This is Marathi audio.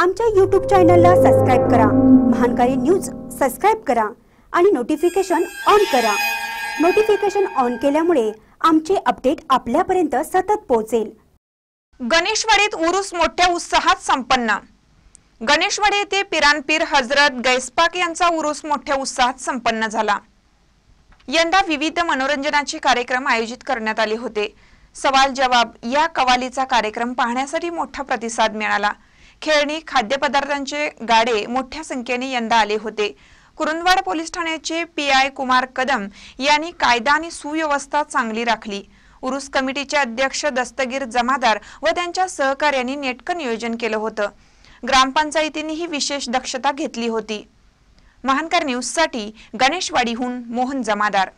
आमच्या यूट्यूब चॅनलला सबस्क्राईब करा महानकारी न्यूज सबस्क्राईब करा आणि नोटिफिकेशन ऑन करा नोटिफिकेशन ऑन केल्यामुळे आमचे अपडेट आपल्यापर्यंत सतत पोहोचेल गणेशवाडीत उरुस मोठ्या उत्साहात संपन्न गणेशवाडी येथे पिरानपीर हजरत गैसपाक यांचा उरुस मोठ्या उत्साहात संपन्न झाला यंदा विविध मनोरंजनाचे कार्यक्रम आयोजित करण्यात आले होते सवाल जवाब या कवालीचा कार्यक्रम पाहण्यासाठी मोठा प्रतिसाद मिळाला खेळणी खाद्यपदार्थांचे गाडे मोठ्या संख्येने यंदा आले होते कुरुंदवाड पोलीस ठाण्याचे पी आय कुमार कदम यांनी कायदा आणि सुव्यवस्था चांगली राखली उरुस कमिटीचे अध्यक्ष दस्तगीर जमादार व त्यांच्या सहकार्यांनी नेटकं नियोजन केलं होतं ग्रामपंचायतींनीही विशेष दक्षता घेतली होती महानकर न्यूजसाठी गणेशवाडीहून मोहन जमादार